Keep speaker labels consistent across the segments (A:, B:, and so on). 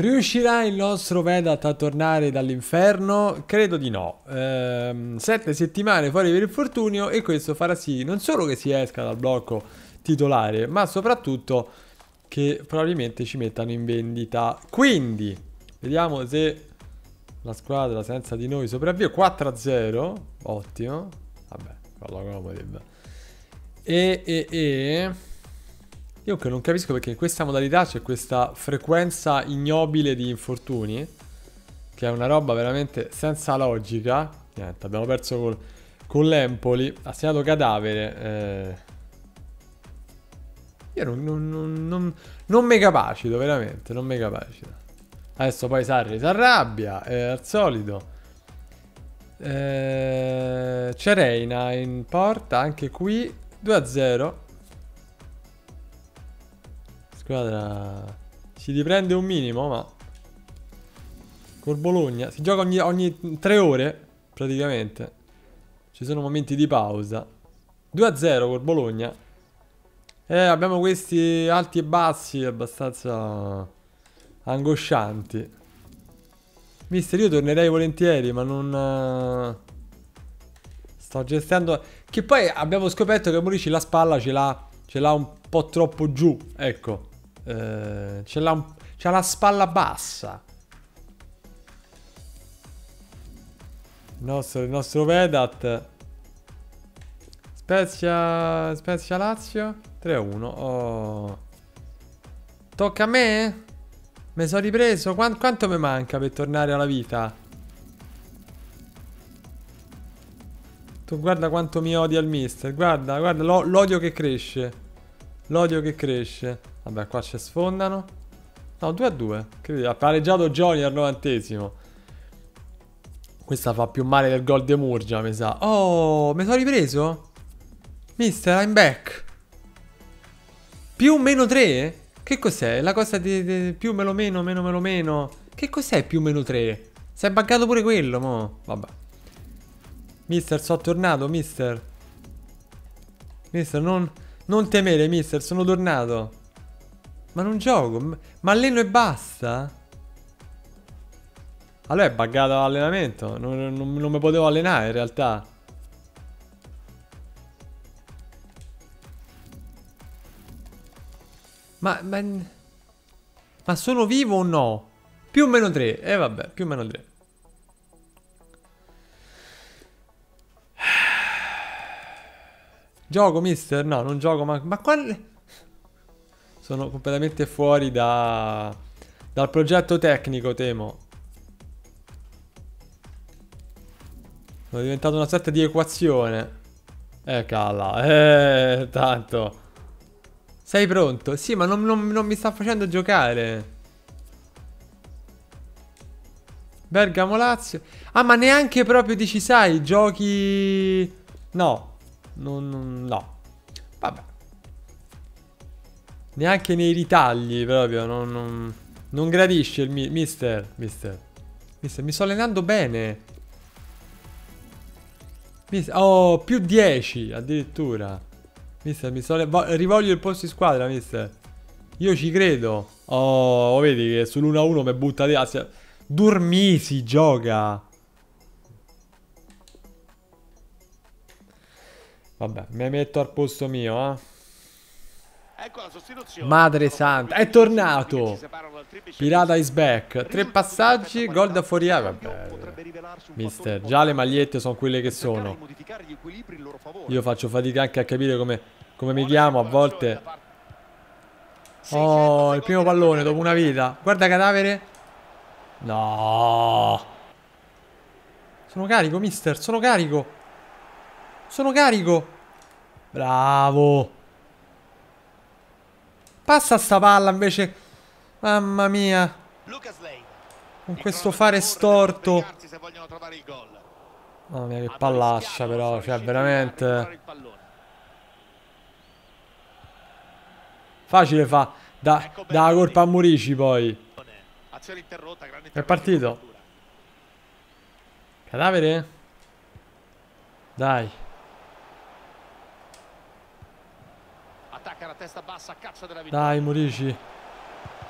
A: Riuscirà il nostro Vedat a tornare dall'inferno? Credo di no. Ehm, sette settimane fuori per infortunio e questo farà sì non solo che si esca dal blocco titolare, ma soprattutto che probabilmente ci mettano in vendita. Quindi, vediamo se la squadra senza di noi sopravvive. 4-0, ottimo. Vabbè, fallo comodo. E, e, e... Io che non capisco perché in questa modalità c'è questa frequenza ignobile di infortuni, che è una roba veramente senza logica. Niente, abbiamo perso col, con l'Empoli, ha segnato cadavere. Eh... Io non, non, non, non, non mi capacito, veramente, non mi capacito. Adesso poi Sarri si arrabbia, eh, al solito. Eh, c'è Reina in porta, anche qui, 2-0 squadra si riprende un minimo, ma... Col Bologna. Si gioca ogni, ogni tre ore, praticamente. Ci sono momenti di pausa. 2-0 col Bologna. Eh, abbiamo questi alti e bassi abbastanza angoscianti. Mister, io tornerei volentieri, ma non... Eh, sto gestendo... Che poi abbiamo scoperto che Morici la spalla ce l'ha un po' troppo giù, ecco. Eh, C'ha la spalla bassa. Il nostro, il nostro Vedat. Spezia, Spezia Lazio. 3-1. Oh. Tocca a me? Mi sono ripreso? Quanto, quanto mi manca per tornare alla vita? Tu guarda quanto mi odia il mister. Guarda, guarda, l'odio che cresce. L'odio che cresce. Vabbè, qua ci sfondano. No, 2 a 2. ha pareggiato Johnny al novantesimo. Questa fa più male del gol di Murgia, mi sa. Oh, mi sono ripreso? Mister, I'm back. Più o meno 3? Che cos'è? La cosa di, di più meno meno, meno meno meno. Che cos'è più o meno 3? Si è buggato pure quello, mo. Vabbè. Mister, sono tornato, mister. Mister, non, non temere, mister, sono tornato. Ma non gioco. Ma alleno e basta? Allora è buggato l'allenamento. Non, non, non, mi potevo allenare in realtà. Ma, ma... Ma sono vivo o no? Più o meno 3. E eh, vabbè, più o meno 3. Gioco, mister? No, non gioco, ma... Ma quale... Sono completamente fuori da... dal progetto tecnico, temo. Sono diventato una sorta di equazione. Eh, cala. Eh, tanto. Sei pronto? Sì, ma non, non, non mi sta facendo giocare. Bergamo Lazio. Ah, ma neanche proprio dici, sai, giochi... No. Non, no. Vabbè. Neanche nei ritagli proprio, non, non, non gradisce il mi mister, mister. Mister, mi sto allenando bene. Mister, oh, più 10 addirittura. Mister, mi sto rivoglio il posto in squadra, mister. Io ci credo. Oh, oh vedi che sull'1-1 mi butta di assia. Dormi si gioca. Vabbè, mi metto al posto mio, eh.
B: Ecco la sostituzione. Madre santa, è tornato.
A: Pirata is back. Tre passaggi, gol da fuori eh, aria. Mister, già le magliette sono quelle che sono. Io faccio fatica anche a capire come, come mi chiamo a volte. Oh, il primo pallone dopo una vita. Guarda cadavere. No. Sono carico, mister, sono carico. Sono carico. Bravo. Passa sta palla invece. Mamma mia. Con questo fare storto. Mamma mia che pallascia però, cioè veramente. Facile fa. Da, ecco da colpa a Murici poi. È partito. Cadavere? Dai.
B: attacca la testa bassa, caccia della vita. Dai,
A: Morici.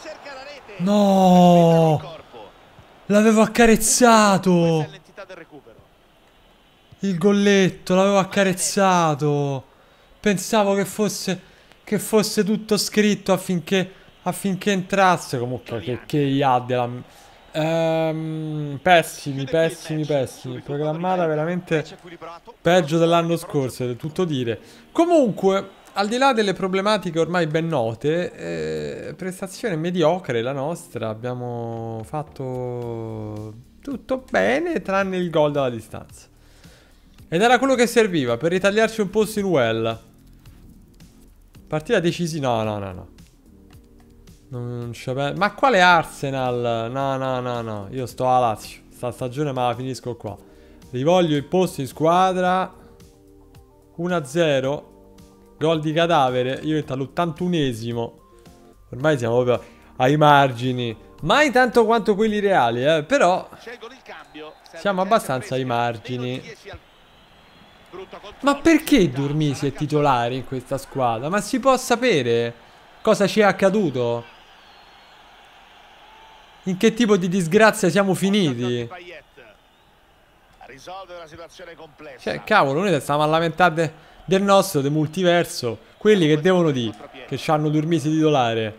A: Cerca la rete. No! L'avevo accarezzato. Il golletto, l'avevo accarezzato. Pensavo che fosse che fosse tutto scritto affinché affinché entrasse comunque che, che della ehm, pessimi pessimi pessimi programmata veramente peggio dell'anno scorso è tutto dire comunque al di là delle problematiche ormai ben note, eh, prestazione mediocre la nostra, abbiamo fatto tutto bene tranne il gol dalla distanza. Ed era quello che serviva per ritagliarci un posto in well. Partita decisiva, No, no, no, no. Non c'è... Ma quale Arsenal? No, no, no, no. Io sto a Lazio. Sta stagione ma la finisco qua. Rivoglio il posto in squadra. 1-0. Gol di cadavere. Io all'81esimo. Ormai siamo proprio ai margini. Mai tanto quanto quelli reali, eh. Però siamo abbastanza ai margini. Ma perché Durmisi è titolare in questa squadra? Ma si può sapere cosa ci è accaduto? In che tipo di disgrazia siamo finiti?
B: Risolve una situazione complessa. Cioè,
A: cavolo, noi stiamo a lamentare de, del nostro, del multiverso. Quelli che devono dire che ci hanno dormito titolare.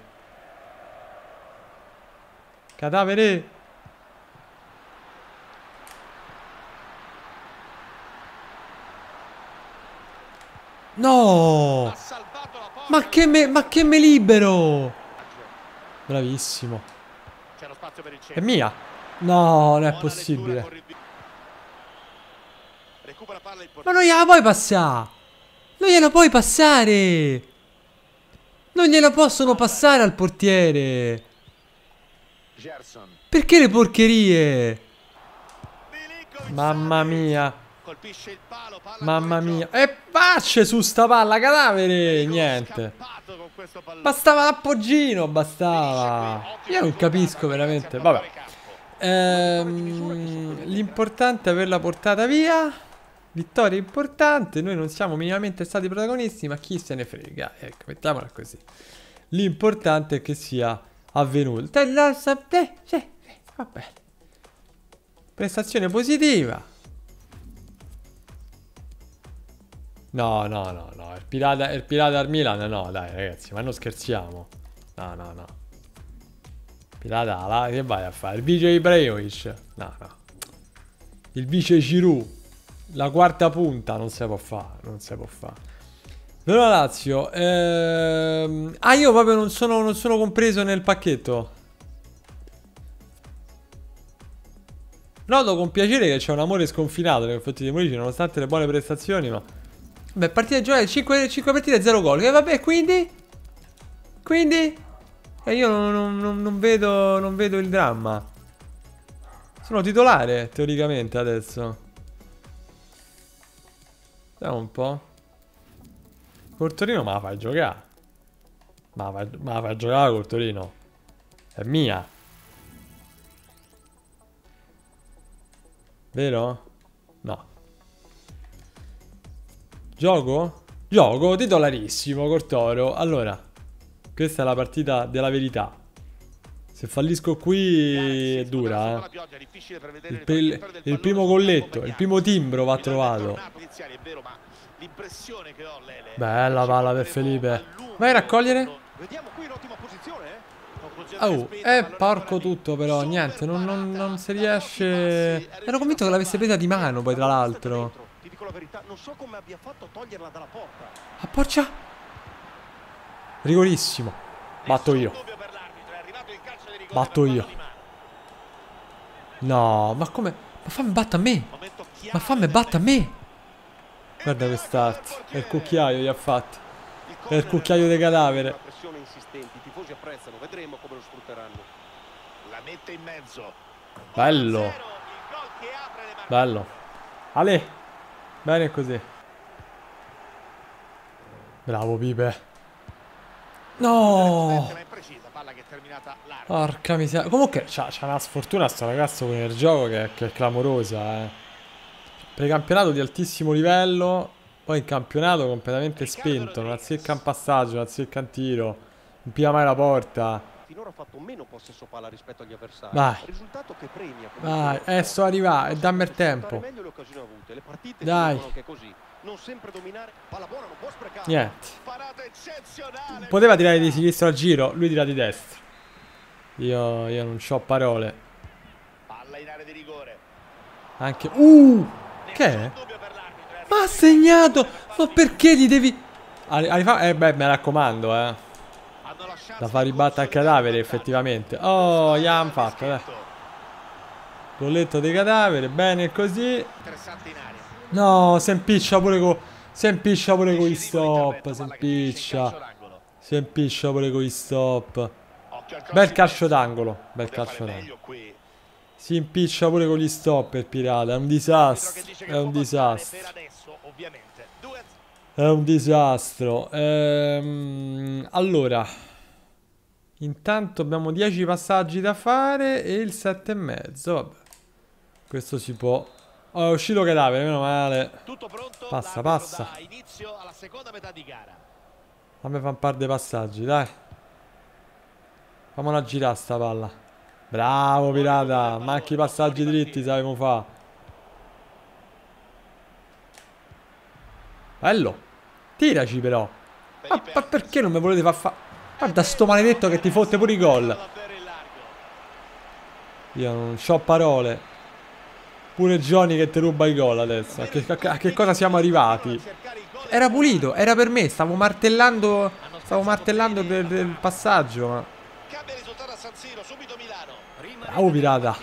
A: Cadavere. No! Ma che me, ma che me libero! Bravissimo. È mia. No, non è possibile. Ma non gliela puoi passare! Non gliela puoi passare! Non gliela possono passare al portiere! Perché le porcherie? Mamma mia! Mamma mia! E pace su sta palla, cadavere! Niente! Bastava l'appoggino, bastava! Io non capisco veramente, vabbè. Ehm, l'importante è averla portata via. Vittoria importante, noi non siamo minimamente stati protagonisti, ma chi se ne frega? Ecco, mettiamola così. L'importante è che sia avvenuto. E la sapete, eh, sì, va bene. Prestazione positiva. No, no, no, no, il pirata, il pirata al Milan, no, dai ragazzi, ma non scherziamo. No, no, no. Pirata, là, che vai a fare? Il vice Ibrahimovic? No, no. Il vice Giroud la quarta punta non si può fare, non si può fare. Però Lazio, ehm... ah io proprio non sono, non sono compreso nel pacchetto. Noto con piacere che c'è un amore sconfinato nei confronti di Morici, nonostante le buone prestazioni, ma... Beh, partita giocata 5, 5 partite 0 gol. E vabbè, quindi? Quindi? E io non, non, non, vedo, non vedo il dramma. Sono titolare, teoricamente, adesso. Vediamo un po'. Cortorino ma la fai giocare. Ma, ma la fai giocare Cortorino. È mia. Vero? No. Gioco? Gioco di dolarissimo, Cortoro. Allora, questa è la partita della verità. Se fallisco qui è dura, eh. Il, pel, il primo golletto, il primo timbro va trovato. Bella palla per Felipe. Vai a raccogliere. Oh, eh. è eh, porco tutto però, niente, non, non, non si riesce... Ero convinto che l'avesse presa di mano poi tra l'altro. a Appoggia. Rigorissimo. Batto io. Batto io. No, ma come? Ma fammi batta a me. Ma fammi batta a me. Guarda quest'art. È il cucchiaio gli ha fatti. È il cucchiaio di cadavere. Bello. Bello. Ale. Bene così. Bravo Pipe. No! terminata larga. Porca miseria. Comunque c'ha, una sfortuna sto ragazzo con il gioco che, che è clamorosa, eh. Precampionato di altissimo livello, poi in campionato completamente Riccardo spento, non azzecca un passaggio, non azzecca un tiro, non pia mai la porta.
B: Finora ha fatto meno possesso palla rispetto agli avversari. Vai.
A: Risultato che premia. Vai, adesso eh, arriva, e dammi il tempo. Dai non sempre
B: dominare. Palla buona, non può sprecare. Niente. Poteva
A: tirare di sinistra al giro, lui tira di destra. Io, io non ho parole.
B: Palla in area di rigore.
A: Anche... Uh! Che è? Eh. Ma ha segnato! Ma perché gli devi... Eh beh, mi raccomando, eh. Da far ribattere al cadavere, effettivamente. Oh, gli hanno fatto, eh. Golletto dei cadaveri, bene così.
B: Interessante in aria.
A: No, si impiccia pure con... Si impiccia pure con i stop, si impiccia. Si impiccia pure con i stop. Bel calcio d'angolo, bel calcio d'angolo. Si impiccia pure con gli stop il pirata, è un disastro, è un disastro. È un disastro. Ehm, allora, intanto abbiamo 10 passaggi da fare e il 7 e mezzo, vabbè. Questo si può Oh, è uscito cadavere, meno male. Passa, passa.
B: Inizio alla seconda metà
A: di gara. Fammi fare un par di passaggi, dai. Famola girare sta palla. Bravo pirata, ma i passaggi dritti sai come fa. Bello. Tiraci però. Ma, ma perché non mi volete far fare? Guarda sto maledetto che ti fotte pure i gol. Io non ho parole. Pure Johnny che ti ruba il gol adesso. A che, a che, cosa siamo arrivati? Era pulito, era per me. Stavo martellando. Stavo martellando del, del passaggio. Ma... Bravo ah, oh, Pirata.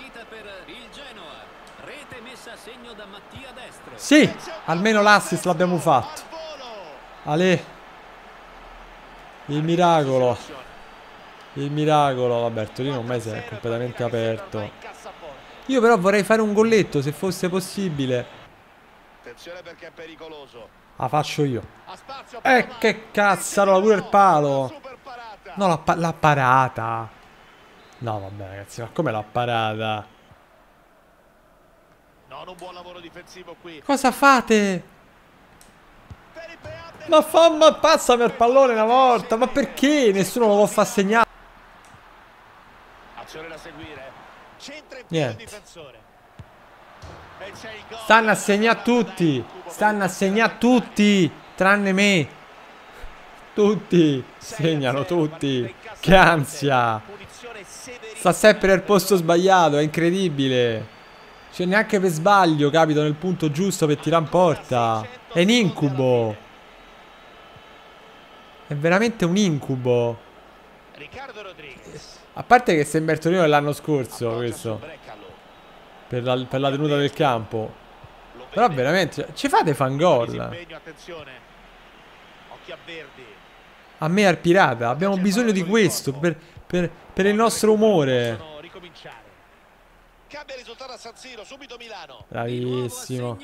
A: Sì, almeno l'assist l'abbiamo fatto. Ale. Il miracolo. Il miracolo, vabbè, Torino ormai si è completamente aperto. Io però vorrei fare un golletto se fosse possibile. Attenzione perché è pericoloso. La faccio io. eh, che cazzo, cazzaro, pure il palo. No, l'ha pa parata. No, vabbè, ragazzi, ma come l'ha parata? Non un buon lavoro difensivo qui. Cosa fate? Ma fa famma passa per pallone una volta, ma perché nessuno lo fa segnare?
B: Azione da seguire. Niente.
A: Stanno a segnare tutti. Stanno a segnare tutti. Tranne me. Tutti. Segnano tutti. Che ansia. Sta sempre nel posto sbagliato. È incredibile. Cioè neanche per sbaglio, capito, nel punto giusto per tirare in porta. È un incubo. È veramente un incubo. Riccardo
B: Rodriguez.
A: A parte che sembra il Torino dell'anno scorso questo. Per la, per la, tenuta del campo. Però veramente, cioè, ci fate fangol. A me al pirata, abbiamo bisogno di questo per, per, per il nostro umore.
B: Cambia risultato
A: a San Siro, subito Milano. Bravissimo.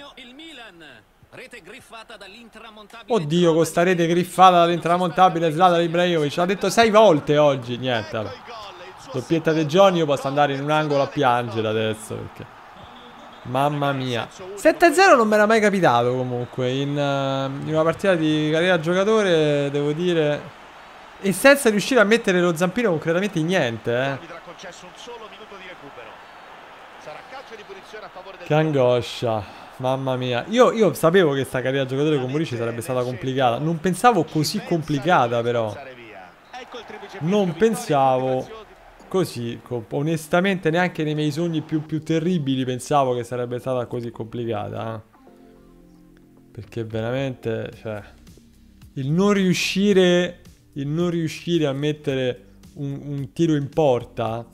A: Oddio, con sta rete griffata dall'intramontabile Slata Ibrahimovic. L'ha detto sei volte oggi. Niente. Ecco Doppietta del Johnny, io posso andare in un angolo a piangere adesso perché... Mamma mia 7-0 non me era mai capitato comunque in, uh, in una partita di carriera giocatore devo dire e senza riuscire a mettere lo zampino concretamente in niente.
B: Eh. Che
A: angoscia. Mamma mia. Io, io sapevo che sta carriera giocatore con Murici sarebbe stata complicata. Non pensavo così complicata però. Ecco non pensavo così. Onestamente neanche nei miei sogni più, più terribili pensavo che sarebbe stata così complicata. Eh? Perché veramente, cioè, il non riuscire, il non riuscire a mettere un, un tiro in porta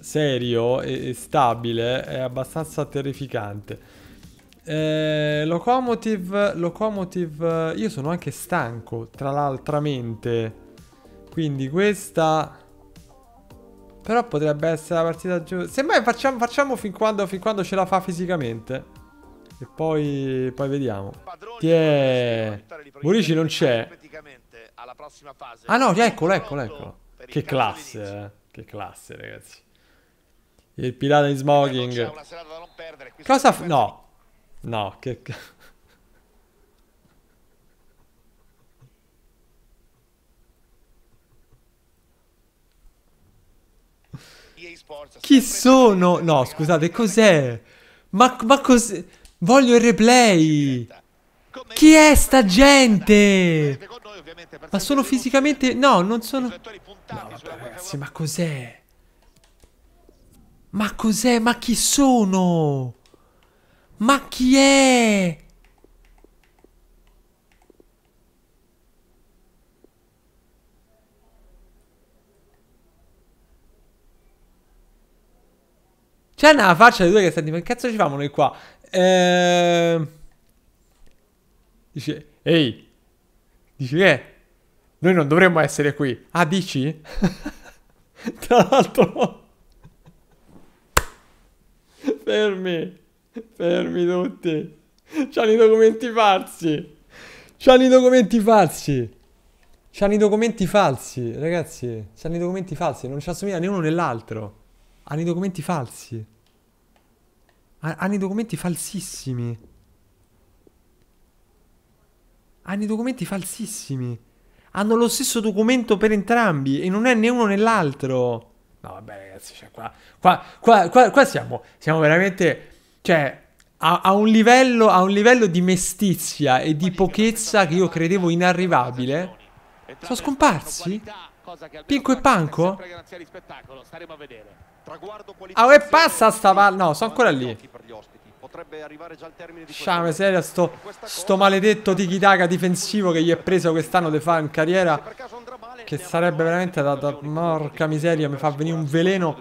A: serio e, e stabile è abbastanza terrificante. Eh, locomotive, locomotive, io sono anche stanco, tra l'altra mente. Quindi questa però potrebbe essere la partita giusta. Semmai facciamo, facciamo fin, quando, fin, quando, ce la fa fisicamente. E poi, poi vediamo. Tiè. Murici non c'è. Ah no, eccolo, eccolo, eccolo. Che classe, eh. Che classe, ragazzi. Il pilota eh, in smoking. Cosa fa? No. No, che... Chi sono? No, scusate, cos'è? Ma, ma cos'è? Voglio il replay! Chi è sta gente? Ma sono fisicamente... No, non sono... No, vabbè, ragazzi, ma cos'è? Ma cos'è? Ma chi sono? Ma chi
B: è?
A: C'è una faccia di due che sta dicendo, che cazzo ci famo noi qua? Ehm... Dice, ehi. Dici, che noi non dovremmo essere qui. Ah, dici? Tra l'altro... Fermi. Fermi tutti. C'hanno i documenti falsi. C'hanno i documenti falsi. C'hanno i documenti falsi, ragazzi. C'hanno i documenti falsi. Non ci assomiglia né uno né l'altro. Hanno i documenti falsi. Hanno i documenti falsissimi. Hanno i documenti falsissimi. Hanno lo stesso documento per entrambi e non è né uno né l'altro. No, vabbè, ragazzi, cioè, qua, qua, qua, qua, qua siamo, siamo veramente. Cioè, a, a, un livello, a un livello di mestizia e di pochezza che io credevo inarrivabile. Sono scomparsi? Pinco e Panco? Staremo a vedere. Ah, e passa sta palla. No, sono ancora lì. Potrebbe
B: arrivare già al termine di
A: Sciame, serio, sto, sto maledetto Tikitaka difensivo che gli è preso quest'anno De Fa in carriera. Che sarebbe veramente da, da morca miseria, mi fa venire un veleno.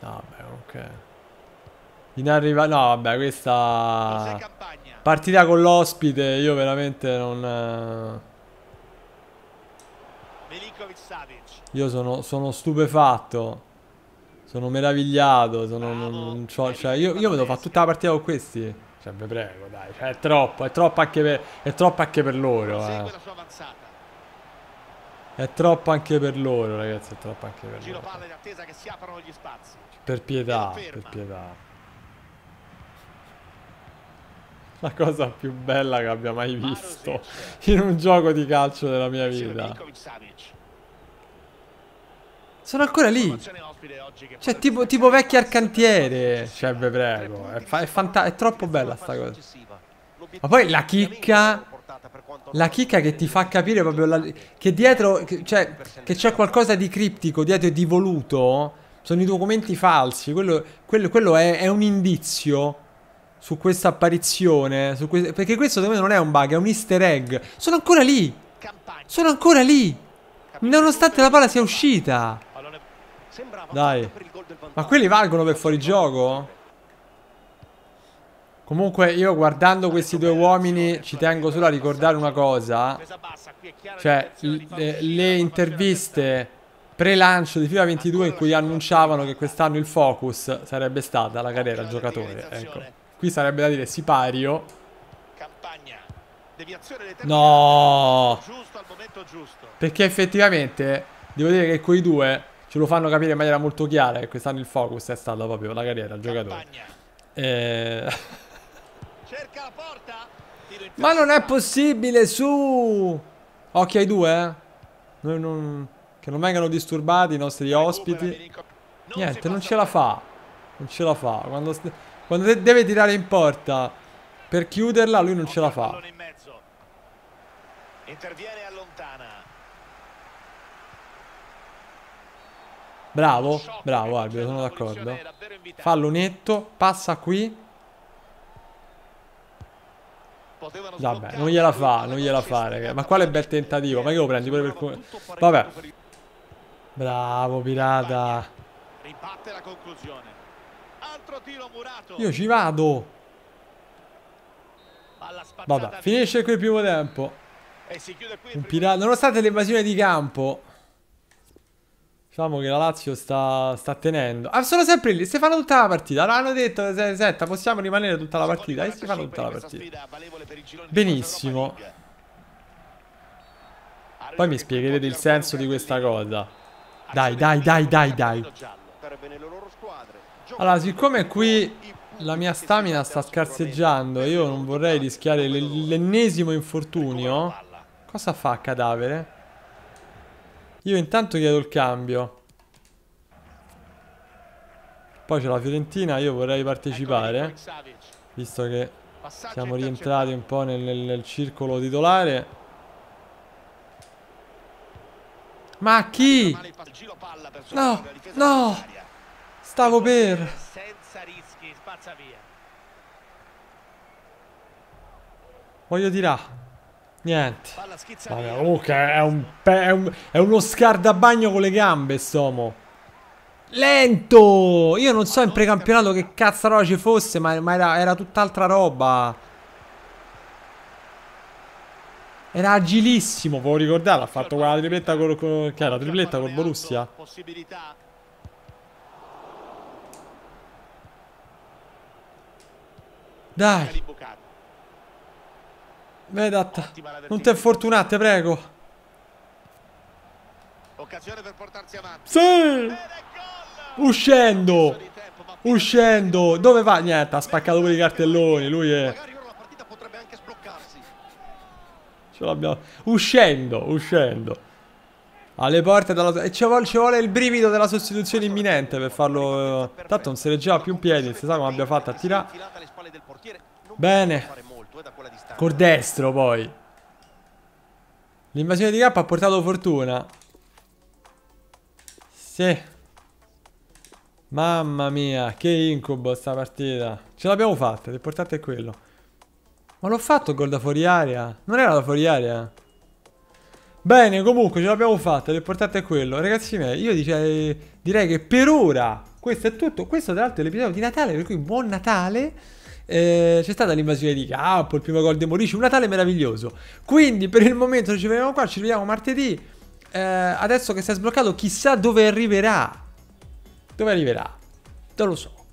A: Vabbè, ah, ok. In arriva... No, vabbè, questa... Partita con l'ospite, io veramente non... Eh, io sono, sono stupefatto. Sono meravigliato. Sono, non, non so, cioè, io, io vedo fare tutta la partita con questi. Cioè, vi prego, dai. Cioè, è troppo. È troppo anche per, è troppo anche per loro. Eh. È troppo anche per loro, ragazzi. È troppo anche per loro. Per pietà, per pietà. La cosa più bella che abbia mai visto in un gioco di calcio della mia vita. Sono ancora lì. Cioè, tipo, tipo vecchi al Cioè, ve prego. È, è, è troppo bella sta cosa. Ma poi la chicca la chicca che ti fa capire proprio la, che dietro, cioè, che c'è qualcosa di criptico dietro e di voluto. Sono i documenti falsi. Quello, quello, quello è, è, un indizio su questa apparizione. Su que perché questo secondo me non è un bug, è un easter egg. Sono ancora lì. Sono ancora lì. Nonostante la palla sia uscita. Dai. Ma quelli valgono per fuorigioco? Comunque io guardando questi due uomini ci tengo solo a ricordare una cosa. Cioè eh, le, le interviste pre-lancio di FIFA 22 in cui annunciavano che quest'anno il focus sarebbe stata la carriera al giocatore. Ecco. Qui sarebbe da dire sipario. No! Perché effettivamente devo dire che quei due ce lo fanno capire in maniera molto chiara che quest'anno il focus è stato proprio la carriera, il giocatore. E... Eh. Ma non è possibile, su! Occhi ai due, eh? Non... Che non vengano disturbati i nostri ospiti. Niente, non ce la fa. Non ce la fa. Quando, quando deve tirare in porta per chiuderla, lui non ce la fa.
B: Interviene allontana.
A: Bravo, bravo arbitro, sono d'accordo. Fallo netto, passa qui. Vabbè, non gliela fa, non gliela fa, raga. Ma quale bel tentativo, ma che lo prendi pure per... Come... Vabbè. Bravo, pirata. Ribatte la conclusione. Altro tiro murato. Io ci vado. Vabbè, finisce qui il primo tempo. Un pirata, nonostante l'invasione di campo... Diciamo che la Lazio sta, sta tenendo. Ah, sono sempre lì. Stefano tutta la partita. L'hanno detto. senta, possiamo rimanere tutta la partita. E Stefano tutta la partita. Benissimo. Poi mi spiegherete il senso di questa cosa. Dai, dai, dai, dai, dai. Allora, siccome qui la mia stamina sta scarseggiando, io non vorrei rischiare l'ennesimo infortunio. Cosa fa cadavere? Io intanto chiedo il cambio. Poi c'è la Fiorentina, io vorrei ecco partecipare. Visto che siamo rientrati un po' nel, nel, nel circolo titolare. Ma chi? No, no! Stavo ecco per... Voglio tirare. Niente. Vabbè, comunque è, un è, un, è uno bagno con le gambe, stomo. Lento! Io non so in precampionato che cazzo roba ci fosse, ma, ma era, era tutt'altra roba. Era agilissimo, ve lo ricordate? Ha fatto quella tripletta col, col, che era, tripletta col Borussia. Dai. Vedat, non ti infortunate, prego.
B: Occasione per portarsi avanti.
A: Sì! Uscendo! Uscendo! Dove va? Niente, ha spaccato pure i cartelloni, lui è... Ce l'abbiamo. Uscendo, uscendo. Alle porte dalla... E ci vuole, ci vuole, il brivido della sostituzione imminente per farlo... Eh, tanto non si reggeva più in piedi, si sa come abbia fatto a tirare. Bene. Col destro poi. L'invasione di K ha portato fortuna. Sì. Mamma mia, che incubo sta partita. Ce l'abbiamo fatta, l'importante è quello. Ma l'ho fatto il gol da fuori aria? Non era da fuori aria? Bene, comunque ce l'abbiamo fatta, l'importante è quello. Ragazzi miei, io dice, direi che per ora questo è tutto. Questo tra l'altro è l'episodio di Natale, per cui buon Natale eh, c'è stata l'invasione di campo, il primo gol di Morici, un Natale meraviglioso. Quindi per il momento ci vediamo qua, ci vediamo martedì. Eh, adesso che si è sbloccato, chissà dove arriverà. Dove arriverà? Non lo so.